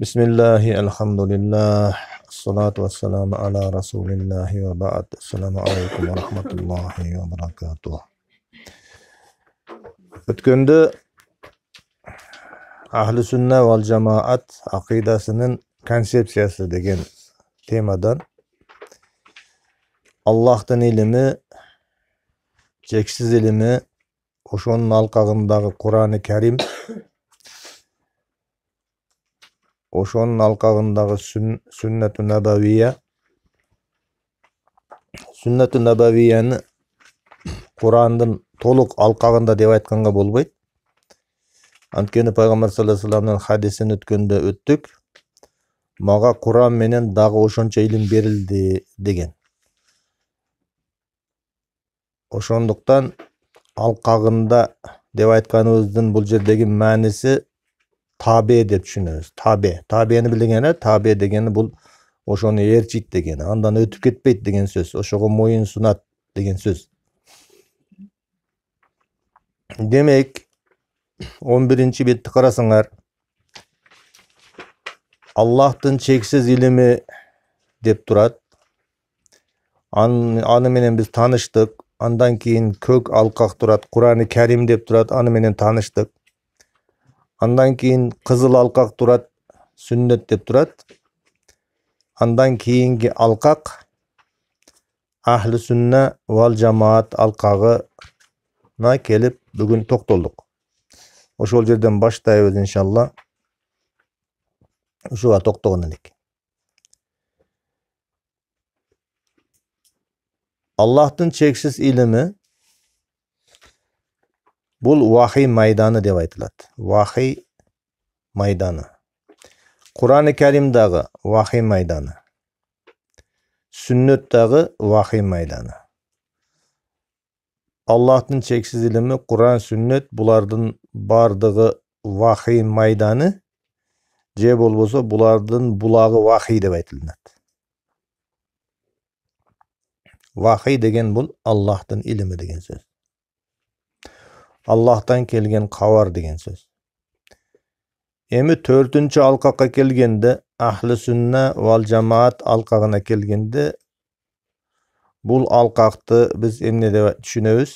Bismillahi elhamdülillah. Salatu vesselamu ala Resulillahi ve ba'd. Selamu aleyküm ve rahmetullahi ve berekatuh. Ötkündü Ahli Sünne vel Cemaat akidasının konsepsiyası degen temadan Allah'tan ilimi, çeksiz ilimi, oşonun alkağındagı Kur'an-ı Kerim ошонун алкагындагы сүннәту набавия сүннәту набавияны курандын толук алкагында деп айтканга болбойт анткени пайгамбар саллаллаху алейхи вассаламдын хадисин өткөндө өттүк мага куран менен дагы ошончо илим берилди деген ошондуктан алкагында деп айтканыбыздын бул жердеги мааниси табе деп түшүнөбүз табе табени билгени табе дегени бул ошону ээрчийт дегени андан өтүп кетпейт деген сөз ошого моюн сунат деген сөз демек он биринчи бетти карасаңар аллахтын чексиз илими деп турат аны, аны менен биз тааныштык андан кийин көк алкак турат курани карим деп турат аны менен тааныштык андан кейін қызыл алқақ тұрады сүннет деп тұрады андан кейінгі алқақ ахли сүнна вал жамаат алқағына келіп бүгін тоқтолдық. ошол жерден баштайбыз иншалла ушуга токтогон элек аллахтын чексиз илими бұл уахи майданы деп айтылады уахи майданы құран кәрімдағы уахи майданы сүннеттағы уахи майданы Аллахтың шексіз ілімі құран сүннет бұлардың бардығы вахи майданы же болбосо бұлардың бұлағы вахи деп айтылынады вахи деген бұл Аллахтың ілімі деген сөз аллахтан келген қавар деген сөз Емі төртінші алқаққа келгенде ахли сүнна вал жамаат алқағына келгенде бұл алқақты біз эмне деп түшүнөбүз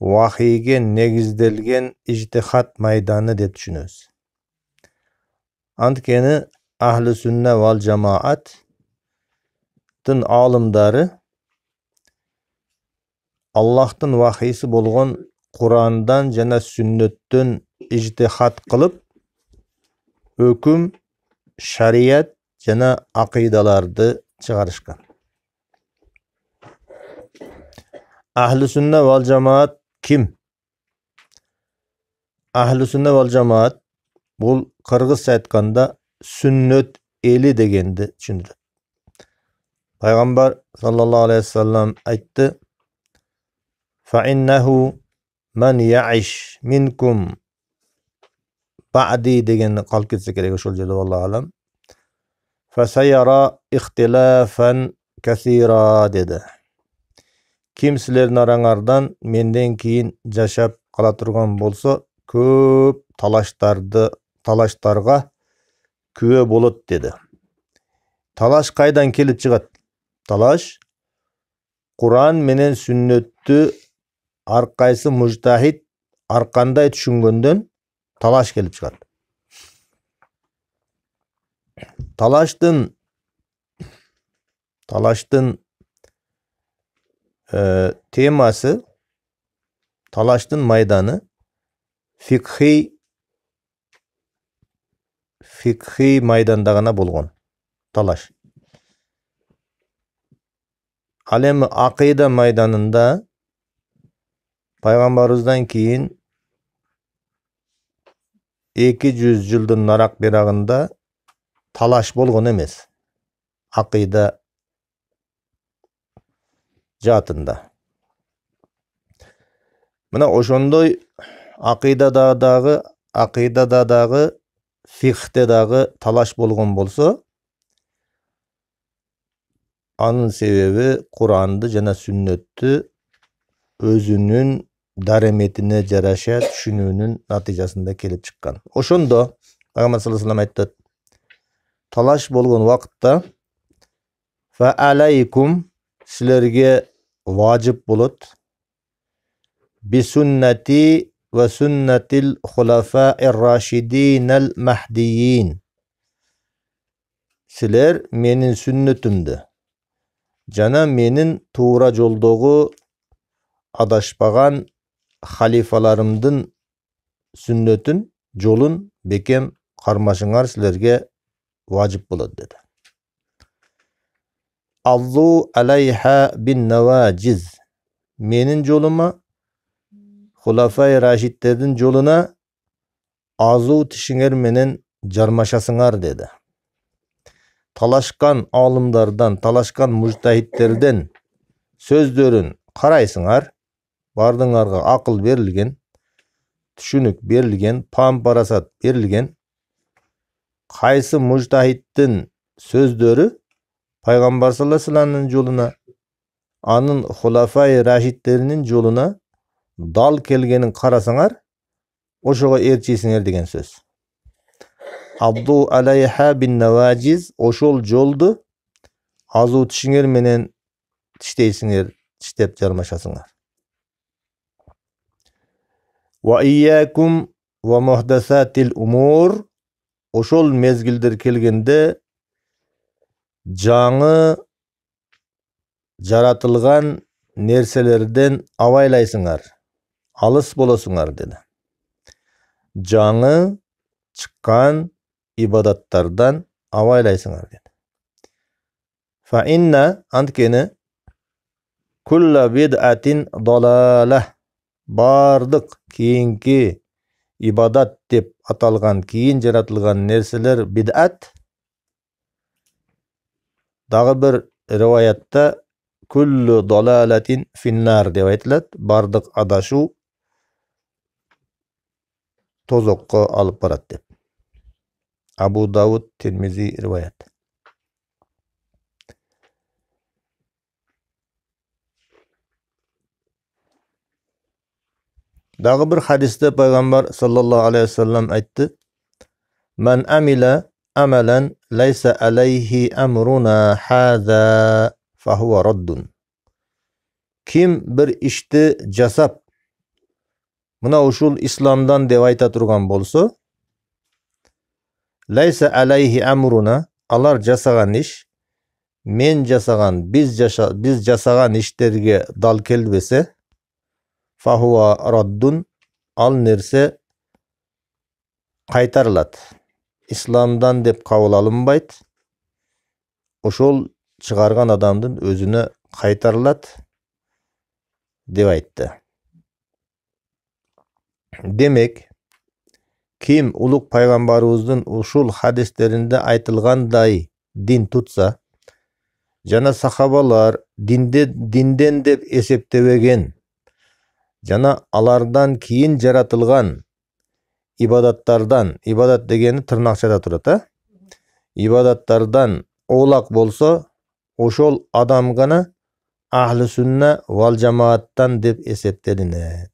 вахийге негізделген ижтихат майданы деп түшүнөбүз анткени ахли сүнна вал жамааттын алымдары Аллахтың вахийси болған құрандан және сүннеттен ижтихат қылып өкім шарият және ақидаларды шығарышқан ahli сүнна уал жамаат кім? ahli сүнна уал жамаат бұл қырғызша айтқанда сүннет елі дегенді түсіндіреді пайғамбар саллаллаху алейхи ассалам айтты man yaish minkum ba'di деген қалып кетсе керек осы жерде аллах алам фасайара ихтилафан кәсира деді кім сілердің араңардан менден кейін жашап қала тұрған болса көп талаштарды талаштарға куә болады деді талаш қайдан келіп шығады талаш құран менен сүннетті Арқайсы мұжтахид арқандай түшүнгөндөн талаш келіп шығады талаштың талаштын э, темасы талаштың майданы фикхи фикхи майданда гана болған талаш ал эми акыйда майданында пайғамбарыбыздан кейін 200 жылдың нарақ берағында талаш болған емес Ақида жаатында мына ошондой акыйдада дагы акыйдада дагы фихте дагы талаш болған болсо анын себеби куранды жана сүннөттү өзүнүн дареметине жараша түшүнүүнүн натыйжасында келип чыккан ошондо пайгамбар саллаллаху алейхи айтат талаш болгон убакытта фа алайкум силерге важип болот бисуннати ва суннатил хулафа рашидинал махдиин силер менин сүннөтүмдү жана менин туура жолдогу адашпаган халифаларымдын сүннетін жолун бекем кармашыңар силерге важип болот деди аллу алайха бин наважиз менин жолума хулафай рашидтердин жолуна азу тишиңер менен жармашасыңар деді талашқан алымдардан талашқан мүжтахиттерден сөздерін қарайсыңар бардың арғы ақыл берілген түшінік берілген пам парасат берілген қайсы мұжтахидтің сөздері пайғамбар саллаллаху алейхи жолына аның хулафаи рашидтерінің жолына дал келгенін қарасаңар ошоға ертесіңер деген сөз абду алайха бин наважиз ошол жолды азу тішіңер менен тіштейсіңер тиштеп жармашасыңар ошол мезгилдер келгенде жаңы жаратылған нерселерден абайлайсыңар алыс болосуңар деді жаңы чыккан ибадаттардан абайлайсыңар деді фаинна анткени кулла бидатин бардық кейінгі ибадат деп аталған кейін жаратылған нәрселер бидат дағы бір риwayatта күллі долалатин финнар деп айтылады бардық адашу тозокко алып барады деп абу дауд термизи риwayat дағы бір хадисте пайғамбар саллаллаху алейхи уассалам айтты мән амила амалан лайса алейхи амруна хаза фахуа раддун Кім бір ішті жасап мына ушул исламдан деп айта турган болсо лайса алейхи амруна алар жасаған іш, мен жасаған, біз жасаған іштерге» жасаған дал келбесе фахуа раддун ал нерсе кайтарылат исламдан деп қабыл алынбайды ошол шығарған адамдың өзіне қайтарылады деп айтты демек ким ұлық пайғамбарыбыздың ушул хадистерінде айтылғандай дин тұтса жана сахабалар динде, динден деп есептебеген жана алардан кейін жаратылған ибадаттардан ибадат дегені тырнақшада тұрады а э? ибадаттардан олақ болса ошол адам гана ахли сүнна вал жамааттан деп эсептелинет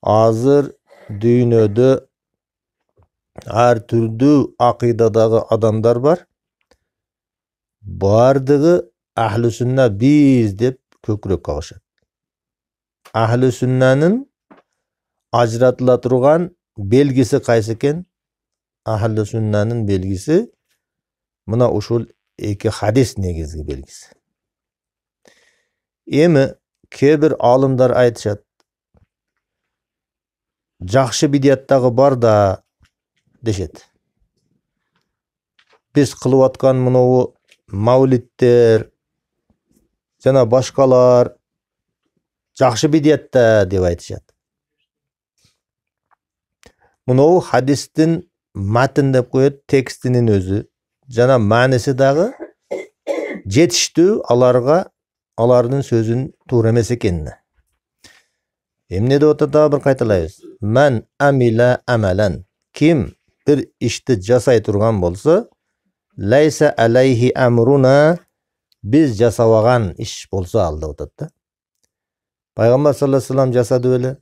азыр дүйнөдө ар түрдүү акыйдадагы адамдар бар баардыгы ахли сүнна биз деп көкүрөк кагышат ахли сүннәнің ажыратыла тұрған белгісі қайсы екен ахли сүннәнің белгісі мына ушул екі хадис негізгі белгісі Емі кээ алымдар аалымдар айтышат бидияттағы бар да дешет Біз қылып аткан мынау мәулиттер жана башкалар жақсы бидиятта деп айтышады мынау хадистің мәтін деп қояды текстінің өзі жана мәнісі дағы жетішті аларға алардың сөзін туура емес екенін. емне деп атат дагы бир кайталайбыз мән амила амалан ким бір ішті жасай тұрған болса, лайса алейхи амруна біз жасабаган іш болса ал деп атат да пайғамбар саллаллаху алейхи салам жасады беле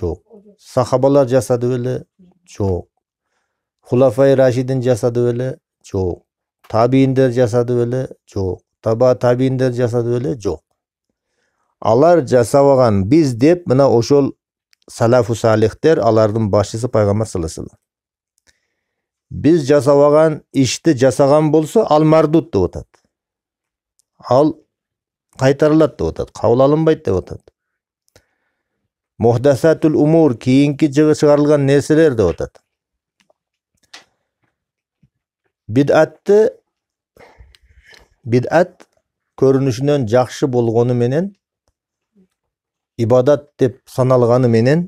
жоқ сахабалар жасады өлі? жоқ хулафай рашидин жасады беле жоқ табииндер жасады беле жоқ таба табииндер жасады өлі? жоқ алар жасап алған біз деп мына ошол салафу салихтер алардың басшысы пайғамбар саллаллаху алейхи біз жасап алған ішті жасаған болса ал мардут деп атады ал қайтарылады деп отырады қаулы алынбайды деп отырады мухдасатул умур кейінгі жығы шығарылған нәрселер деп отырады бидатты бидат көрінішінен жақсы болғаны менен ибадат деп саналғаны менен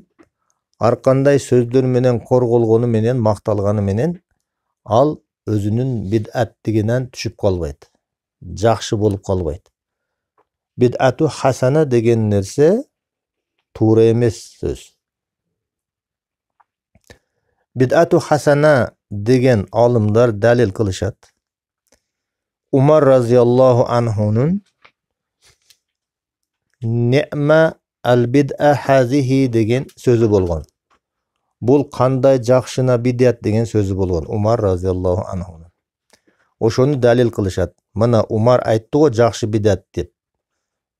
арқандай сөздер менен қолғаны менен мақталғаны менен ал өзінің бидат дегеннен түшіп қалбайды жақсы болып қалбайды бидату хасана деген нәрсе туура емес сөз бидату хасана деген алымдар дәлел кылышат Умар, разияллаху анхунун нема al bida хазихи сөзү сөзі бул бұл қандай жақшына бидият деген сөзі болған умар разияллаху анху ошоны дәлел қылышады мына умар айтты ғой жақшы бидат деп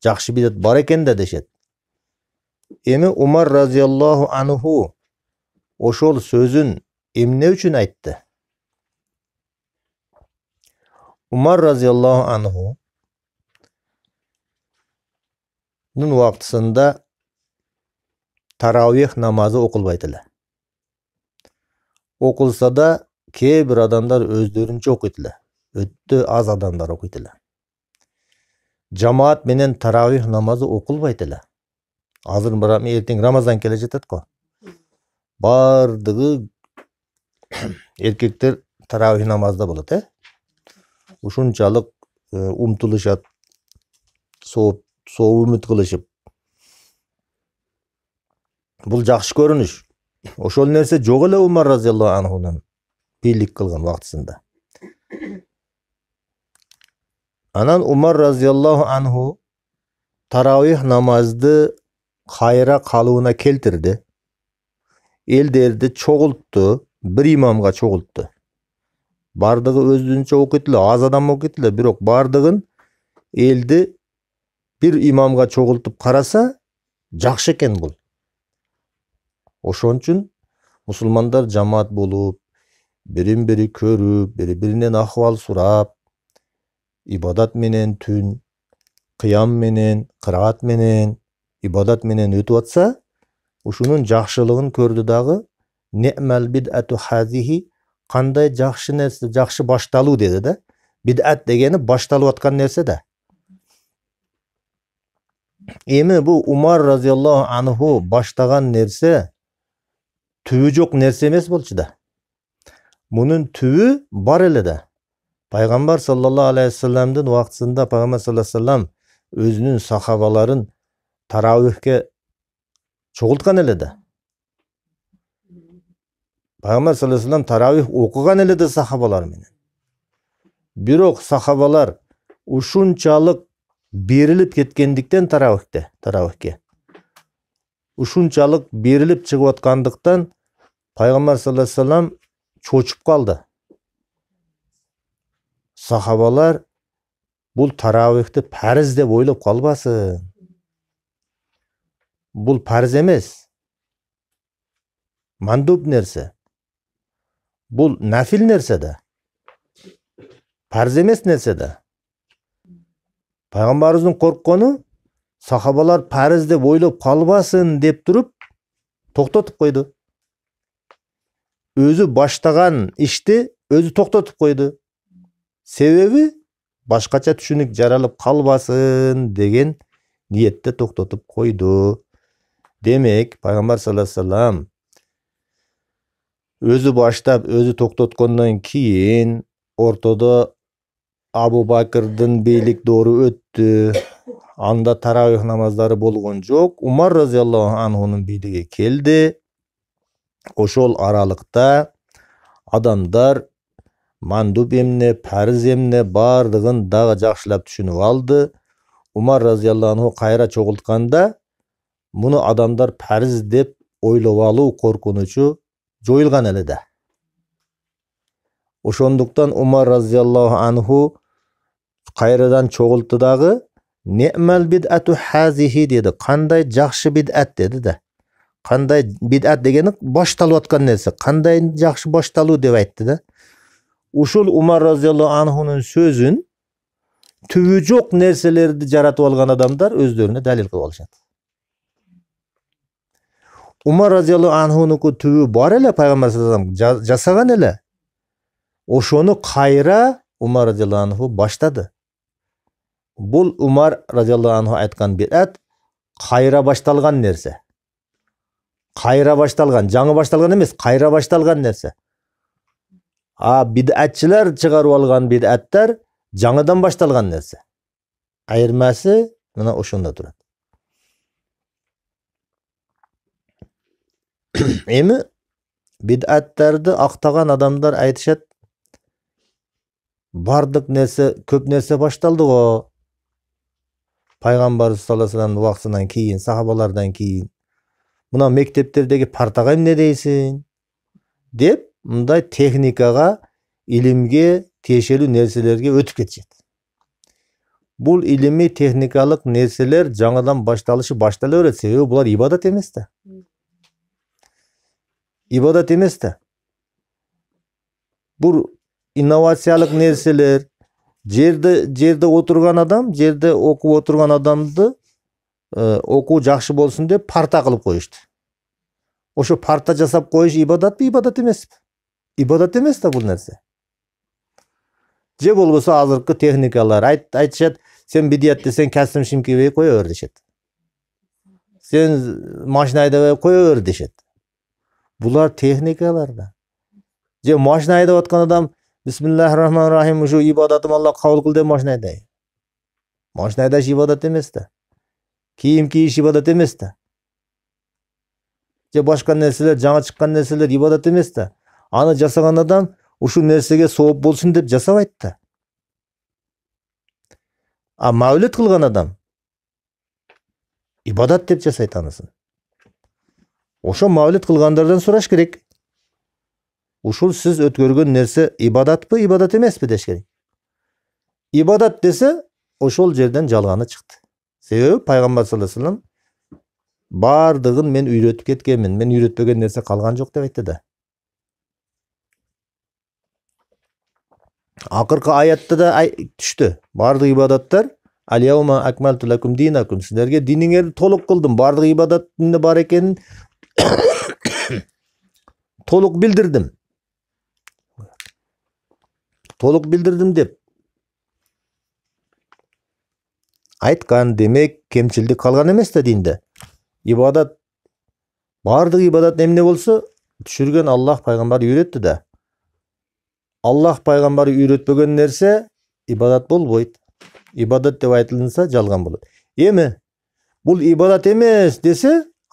жақсы бидат бар екен да дешет эми умар разияллаху анху ошол сөзүн эмне үчүн айтты умар разияллаху анху уақытысында тарауех намазы окулбайт эле оқылса да кээ бир адамдар өздөрүнчө окуйт эле өтө аз адамдар окуйт эле жамаат менен тарауих намазы окулбайт эле азыр эртең рамазан келе жатат го баардыгы эркектер тарабих намазда болот э ушунчалык умтулушат сооп сооп үмүт кылышып бул жакшы көрүнүш ошол нерсе жок эле умар разиаллаху анхунун бийлик кылган убактысында анан умар разияллаху анху тарауих намазды кайра калыбына келтирди элдерди чогултту бир имамга чогултту бардығы өзүнчө эле аз адам эле бирок бардыгын элди бир имамга чогултуп караса жакшы экен бул ошон үчүн мусулмандар жамаат болуп бирин бири көрүп бири биринен ахвал сурап ибадат менен түн кыям менен кыраат менен ибадат менен өтүп атса ушунун жакшылыгын көрдү дагы немал бидату хазихи кандай жакшы нерсе жакшы башталуу деди да бидат дегени башталып аткан нерсе да эми бул умар разиаллаху анху баштаган нерсе түбү жок нерсе эмес болчу да мунун түбү бар эле да пайғамбар саллаллаху алейхи ассаламдың уақытысында пайғамбар саллаллаху алейхи өзінің сахабаларын таравихке чогулткан эле да пайгамбар саллаллаху алейхи таравих окуган эле да сахабалар менен бирок сахабалар ушунчалык беріліп кеткендіктен тарауихте таравихке ушунчалык беріліп шығып аткандыктан пайғамбар саллаллаху алейхи чочуп калды сахабалар бұл тарауихты пәріз деп ойлап қалбасын бұл пәріз емес мандуб нәрсе бұл нафил нәрсе да Пәріз емес нәрсе да пайғамбарымыздың қорыққаны сахабалар пәріз деп ойлап қалбасын деп тұрып тоқтатып қойды өзі баштаған ішті өзі тоқтатып қойды себеби башкача түшүнүк жаралып калбасын деген ниетте токтотуп койду демек пайгамбар саллаллаху алейхи вассалам өзү баштап өзү токтоткондон кийин ортодо абу бакырдын бийлик доору өттү анда тарабих намаздары болгон жок умар разиаллаху анхунун бийлиги келди ошол аралыкта адамдар мандуб емне, парыз емне, баардыгын дагы жакшылап түшүнүп алды умар разиаллаху анху кайра чогултканда адамдар парыз деп ойлоп алуу коркунучу жоюлган эле да ошондуктан умар разиаллаху анху кайрадан чогултту дагы немал бидату хазихи деди кандай жакшы бидат деди да кандай бидат дегени башталып аткан нерсе кандай жакшы башталуу деп айтты да ушул умар разиаллаху анхунун сөзүн түбү жок нерселерди жаратып алган адамдар өздөрүнө далил кылып алышат умар разиаллаху анхунуку түбү бар эле пайгамбар салам жасаган эле ошону кайра умар разиаллаху анху баштады бул умар разиаллаху анху айткан биат кайра башталган нерсе кайра башталган жаңы башталган эмес кайра башталган нерсе а бидәтшілер шығарып алған бидаттар жаңадан башталған нәрсе айырмасы мына ошондо турат эми бидаттарды актаган адамдар айтышат бардық нәрсе көп нәрсе башталды го пайгамбарыбыз саллаллаху алейхи убактысынан кейін сахабалардан кейін. мына мектептердегі партаға не дейсің, деп мындай техникаға илимге тиешелүү нерселерге өтүп кетишет бул илимий техникалык нерселер жаңадан башталышы баштала берет себеби булар ибадат эмес да ибадат эмес да бул инновациялык нерселер жерде жерде отурган адам жерде окуп отурган адамды окуу жакшы болсун деп парта кылып коюшту ошо парта жасап коюш ибадатпы ибадат эмеспи ибадат емес та бұл нәрсе же болбосо азыркы техникалар айтышат сен бидият десең кәсібін кийбей қоя бер дешет сен машина айдабай қоя бер дешет бұлар техникалар да же машина айдап жатқан адам бисмиллахи рахмани рахим ушу ибадатым алла кабыл кыл деп машина айдайбы машина айдаш ибадат емес да кийим кийиш ибадат емес та же башка нерселер жаңы чыккан нерселер ибадат емес та аны жасаған адам ушул нерсеге сооп болсун деп жасабайт да а маулет кылган адам ибадат деп жасайт анысын ошо маулет кылгандардан сураш керек ушул сиз өткөргөн нерсе ибадатпы ибадат эмеспи деш керек ибадат десе ошол жерден жалганы чыкты себеби пайгамбар саллаллаху алейхи вассалам баардыгын мен үйрөтүп кеткенмин мен үйрөтпөгөн нерсе калган жок деп айтты да акыркы аятта да түшті. барлық ибадаттар алияума акмалту лакум динакум силерге диниңерди толук кылдым баардык ibadattын бар екенін толық білдірдім. Толық білдірдім деп Айтқан демек кемшілдік қалған емес да динде ибадат барлық ибадат эмне болса түшірген аллах пайғамбар үйретті да аллах пайғамбары үйретпеген нәрсе ибадат болбойды ибадат деп айтылынса жалған болады Емі, бұл ибадат емес десе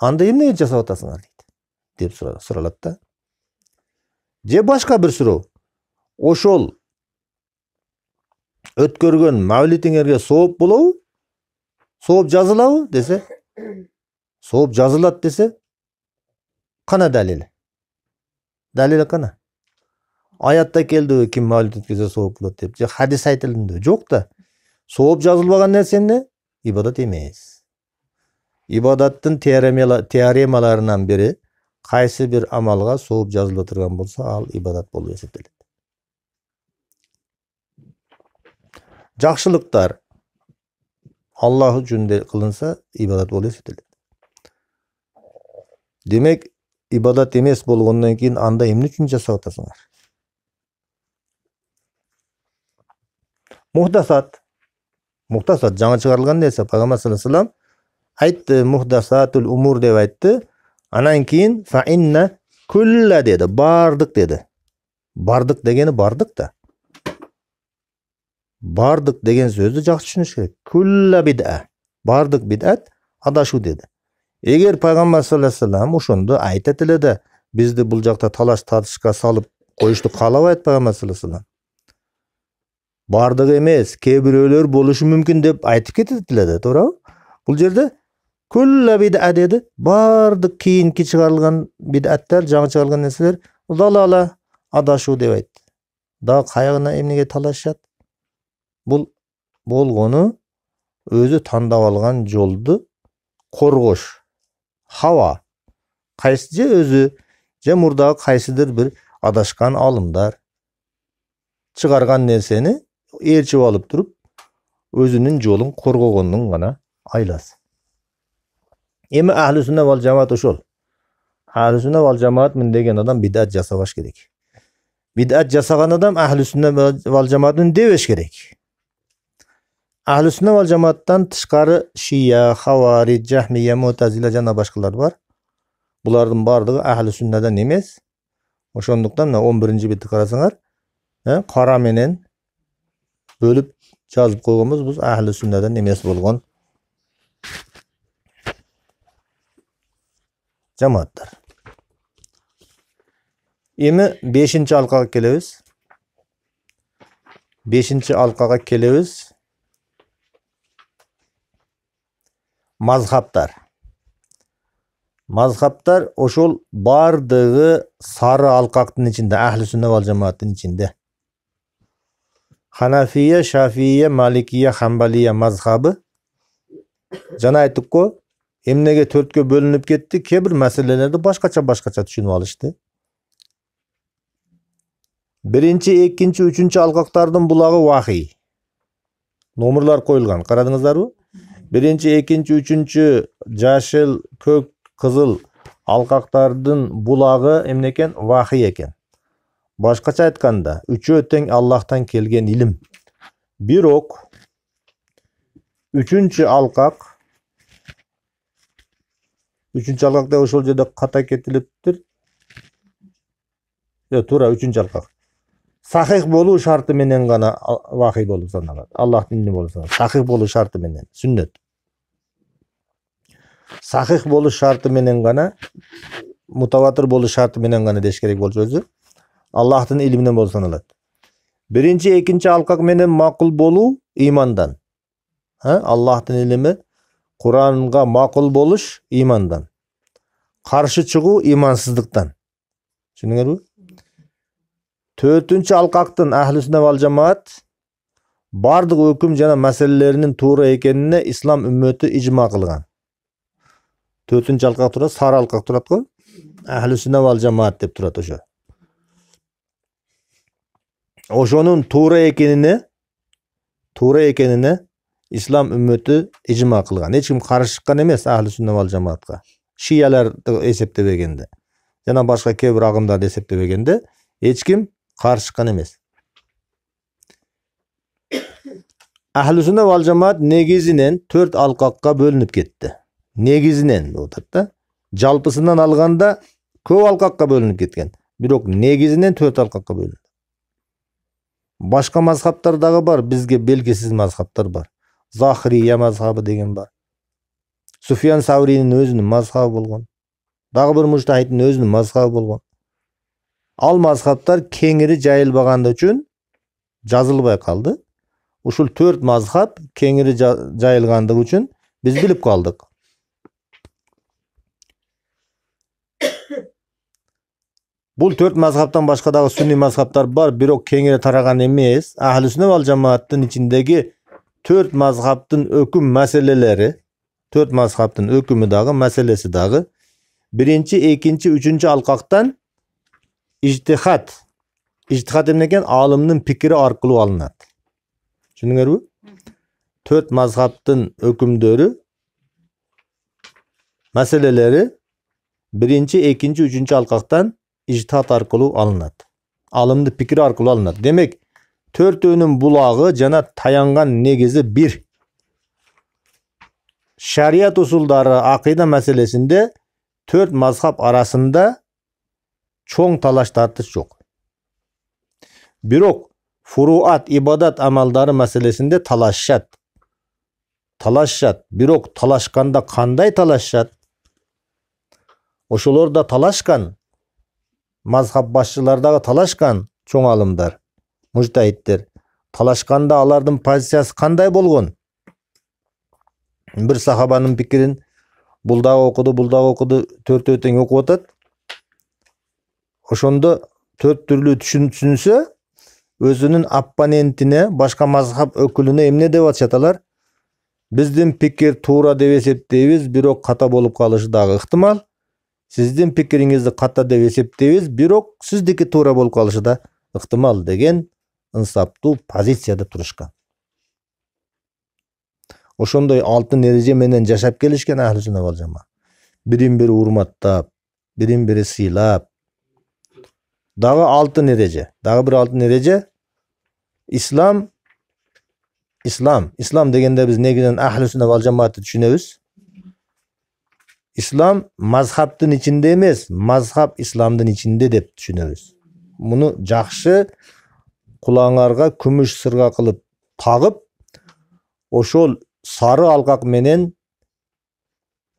анда эмнеге жасап атасыңар дейді деп сұралады да же башка бир суроо ошол өткөргөн мавлитиңерге сооп болобу сооп жазылабы десе сооп жазылат десе кана далили далили кана аятта келді кім мәуліт өткізсе соғып болады деп же хадис айтылды жоқ та соғып жазылбаған нәрсені ибадат емес ибадаттың теоремаларынан бірі қайсы бір амалға соғып жазылып отырған болса ал ибадат болып есептеледі жақшылықтар аллах үшін қылынса ибадат болып есептеледі демек ибадат емес болғаннан кейін анда эмне үчүн жасап атасыңар мухдасат мухтасат жаңа чыгарылган нерсе пайгамбар саллаллаху айтты мухдасатул умур деп айтты анан кийин фаинна күлла деді бардық деді бардық дегені бардық да бардық деген сөзді жақсы түсініш керек күлла бидә бардық бидәт адашу деді егер пайғамбар саллаллаху алейхи вассалам ошондо айта да бизди бул жакта талаш тартышка салып коюшту каалабайт пайгамбар саллаллаху алейхи бардығы емес кейбіреулер болушы мүмкін деп айтып кететіледі туурабы бұл жерде күллә бида деді бардық кейінгі шығарылған бидаттар жаңа шығарылған нәрселер далала адашу деп айтты да қайғына эмнеге талашышат бұл болғаны өзі таңдап алған жолды қорғош хава қайсы же өзі же мұрдағы қайсыдыр бір адашқан алымдар шығарған нәрсені ээрчип алып тұрып өзінің жолын қорғағанның ғана айласы эми ахли сунна вал жамаат ошол ахли сунна вал жамаатмын деген адам бидат жасабаш керек бидат жасаган адам ахли сунна вал жамаатмин дебеш керек ахли сунна вал жамааттан тышкары шия хавари жахмия мутазила жана башкалар бар булардын баардыгы ахли сүннадан эмес ошондуктан мына он биринчи бетти карасаңар кара менен бөліп жазып қойғанбыз біз әхлі сүннадан емес болған жамааттар эми бешинчи алқаға келебиз бешинчи алқаға келеміз мазхабтар мазхабтар ошол бардығы сары алқақтың ішінде, ахли сүнна жамааттың ішінде ханафия шафия маликия хамбалия мазхабы жана айттық қой эмнеге төртке бөлініп кетті бир мәселелерді башкача башкача түшүнүп алышты биринчи экинчи үчүнчү алкактардын булагы вахий номерлар коюлган карадыңыздарбы биринчи экинчи үчүнчү жашыл көк кызыл алкактардын булагы эмне экен вахий экен башкача айтканда үчөө тең аллахтан келген илим бирок үчүнчү алкак үчүнчү алкак алқақта ошол жерде ката кетилиптир е, э, туура үчүнчү алқақ. сахих болу шарты менен гана вахий болуп саналат аллахтын илими болуп сахих болу шарты менен Сүннет. сахих болуш шарты менен гана мутаватыр болу шарты менен гана деш керек болчу өзү аллахтын илиминен болуп саналат биринчи экинчи алкак менен макул болуу ыймандан аллахтын илими куранга макул болуш ыймандан каршы чыгуу ыймансыздыктан түшүндүңөрбү төртүнчү алкактын ахли сүнна вал жамаат баардык өкүм жана маселелеринин туура экенине ислам үммөтү ижма кылган төртүнчү алкак турат сары алкак турат го ахли сүнна вал жамаат деп турат ошо ошонун туура экенине туура экенине ислам үммөтү ижма кылган эч ким каршы чыккан эмес ахли сүнна вал жамаатка шияларды эсептебегенде жана башка кээ бир агымдарды эсептебегенде эч ким каршы чыккан эмес ахли сүнна вал жамаат негизинен төрт алкакка бөлүнүп кетти негизинен деп атат да жалпысынан алганда көп алкакка бөлүнүп кеткен бирок негизинен төрт алкакка бөлүнүп башқа мазхабтар дағы бар бізге белгісіз мазхабтар бар захрия мазхабы деген бар суфиян Сауринің өзінің мазхабы болған дағы бір мүжтахидтің өзінің мазхабы болған ал мазхабтар кеңірі жайылбағанда үшін жазылбай қалды ушул төрт мазхаб кеңірі жайылғанды үшін біз біліп қалдық бул төрт мазхабтан башка дагы сунний мазхабтар бар бирок кеңири тараган эмес ахли сүнна ал жамааттын ичиндеги төрт мазхабтын өкүм маселелери төрт мазхабтын өкүмү дагы маселеси дагы биринчи экинчи үчүнчү алкактан ижтихат ижтихат эмне экен аалымдын пикири аркылуу алынат түшүндүңөрбү төрт мазхабтын өкүмдөрү маселелери биринчи экинчи үчүнчү алкактан ictihat arkalı alınat. Alımlı pikir arkalı alınat. Demek төртөөнүн булагы жана таянган негизи бир шарият усулдары акыйда маселесинде төрт мазхаб арасында чоң талаш тартыш жок бирок фуруат ибадат амалдары маселесинде талашышат талашышат бирок талашканда кандай талашышат ошолор да талашкан мазхаб басшылардағы талашқан чоң алымдар мужтаиттер Талашқанда алардың позициясы қандай болған? Бір сахабаның пікірін бул оқыды окуду оқыды дагы окуду төртөө тең окуп атат ошондо төрт түрлүү түшүнсө өзүнүн оппонентине башка мазхаб өкүлүнө эмне деп атышат алар биздин пикир туура деп эсептейбиз бирок ката болуп калышы дагы ыктымал сиздин пикириңизди ката деп эсептейбиз бирок сиздики туура болуп калышы да ыктымал деген ынсаптуу позицияда турушкан ошондой алтын эреже менен жашап келишкен ахли сунна вал жамаа бирин бири урматтап бирин бири сыйлап дагы алтын эреже дагы бир алтын эреже ислам ислам ислам дегенде биз негизинен ахли сунна вал жамаатты түшүнөбүз ислам мазхабтың ішінде емес мазхаб исламдың ішінде деп түсінеміз Бұны жақсы құлаңарға күміш сырға қылып тағып ошол сары алқақ менен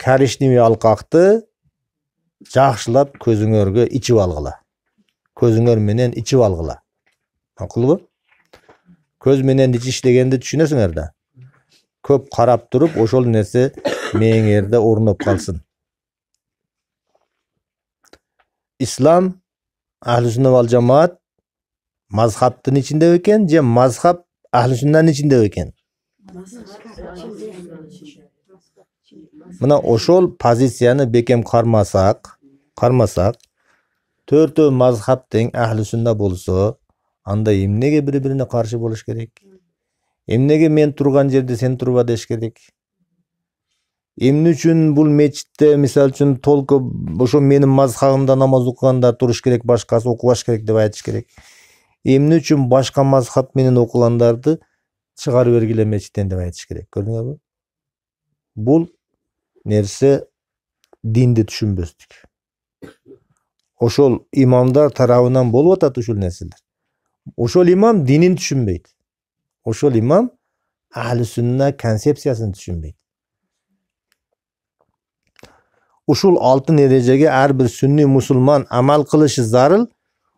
коричневый алқақты жақсылап көзіңөргө ичип алгыла көзіңөр менен ичип алгыла макулбу көз менен ичиш дегенди түшүнөсүңөр да көп қарап туруп ошол нерсе ерді орнып қалсын ислам әхлісүннал жамаат мазхабтың ішінде екен же мазхаб әхлісүннаның ішінде екен мына ошол позицияны бекем қармасақ қармасақ төртөө мазхаб тең әхлі сүнна болсо анда эмнеге бири бирине каршы болуш керек эмнеге мен тұрған жерде сен турба деш керек эмне үчүн бул мечитте мисалы үчүн только ошо менин мазхабымда намаз окугандар туруш керек башкасы окубаш керек деп айтыш керек эмне үчүн башка мазхаб менен окугандарды чыгарып бергиле мечиттен деп айтыш керек көрдүңөрбү бул нерсе динди түшүнбөстүк ошол имамдар тарабынан болуп атат ушул нерселер ошол имам динин түшүнбөйт ошол имам ахли сүнна концепциясын түшүнбөйт ушул алтын эрежеге ар бир сүннүй мусулман амал кылышы зарыл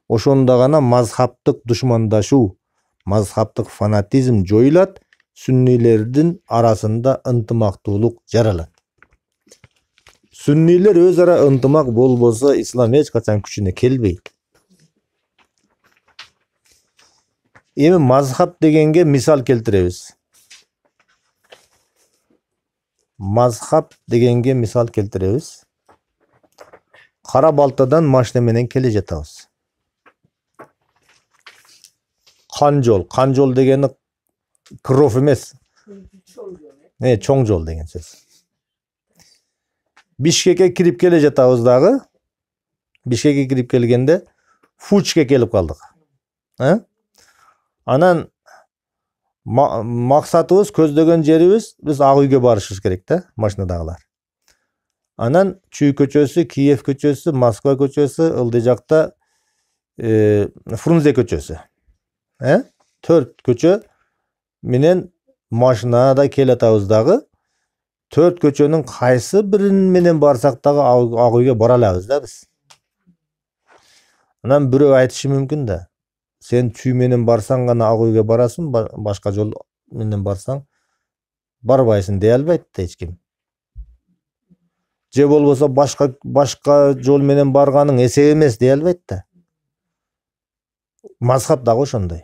ошондо гана мазхабтык душмандашуу мазхабтык фанатизм жоюлат сүннүйлердин арасында ынтымактуулук жаралат сүннүйлер өз ара ынтымак болбосо ислам эч качан күчүнө келбейт эми мазхаб дегенге мисал келтиребиз мазхаб дегенге мисал келтиребиз қара балтадан машина менен келе жатабыз қан жол қан жол дегені кров емес э чоң жол деген сөз бишкекке кирип келе жатабыз дагы бишкекке кирип келгенде фучке келип калдык анан мақсатыбыз көздеген жеріміз біз ақ үйге барышыбыз керек та машинадағылар анан чүй көчөсү киев көчөсү москва көчөсү ылдый жакта э, фрунзе көчөсү э ә? төрт көчө менен машинада келатабыз дагы төрт көчөнүн кайсы бирин менен барсак дагы ак үйгө бара алабыз да биз анан бирөө айтышы мүмкүн да сен чүй менен барсаң ғана ақ үйгө барасың башка жол менен барсаң барбайсың дей албайт да эч ким же болбосо башка башка жол менен барганың эсеп эмес дей албайт да мазхаб дагы ошондой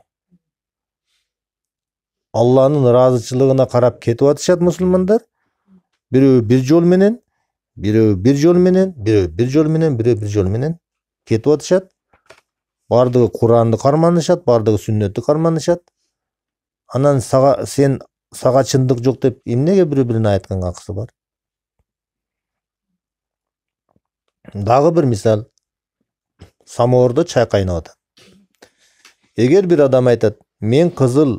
алланын ыраазычылыгына карап кетип атышат мусулмандар бирөө бир жол менен бирөө бир жол менен бирөө бир жол менен бирөө бир жол менен кетип атышат бардығы құранды қарманышат бардығы сүннетті қарманышат анан сага сен саға чындык жоқ деп эмнеге бірі бирине айтканга акысы бар Дағы бір мисал самоордо чай кайнап атат эгер бир адам айтады, мен кызыл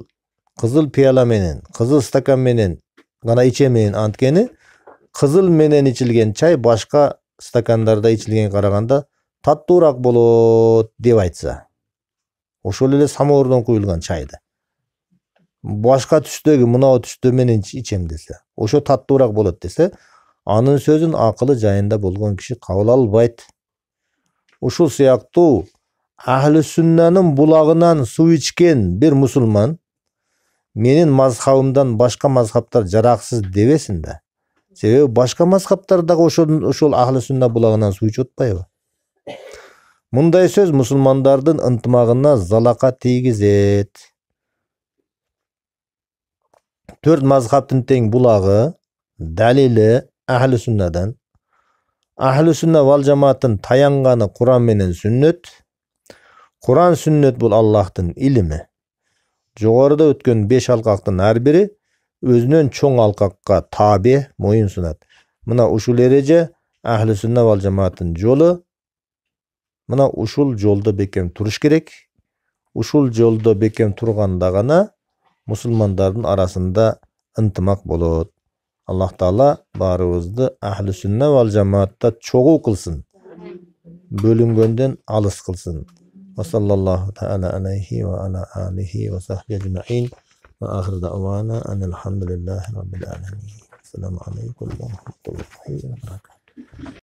кызыл пыяла менен кызыл стакан менен гана ичем анткени қызыл менен ичилген чай башка стакандарда ичилгенге караганда таттуураак болот деп айтса ошол эле самоордон куюлган чайды башка түстөгү мынау түстө менен ичем десе ошо таттуураак болот десе анын сөзүн акылы жайында болгон киши кабыл албайт ушул сыяктуу ахли сүннанын булагынан суу ичкен бир мусулман менин мазхабымдан башка мазхабтар жараксыз дебесин да себеби башка мазхабтар дагы ошол ахли сүнна булагынан суу ичип атпайбы Мұндай сөз мұсылмандардың ынтымағына залақа тегізет. төрт мазхабтың тең бұлағы дәлелі әхілі сүннадан Әхілі сүнна вал жамааттың таянғаны құран менен сүннет құран сүннет бұл аллахтың ілімі. жоғарыда өткен беш алқақтың әрбірі өзінен чоң алқаққа табе мойынсұнады мына ушул эреже әхілі сүнна вал жамааттың жолы мына ушул жолдо бекем туруш керек ушул жолдо бекем турганда гана мусулмандардын арасында ынтымак болот аллах таала баарыбызды ахли сүнна вал жамаатта чогуу кылсын бөлүнгөндөн алыс кылсын وصلى الله تعالى عليه وعلى آله وصحبه أجمعين وآخر دعوانا أن الحمد لله رب العالمين السلام عليكم ورحمة الله وبركاته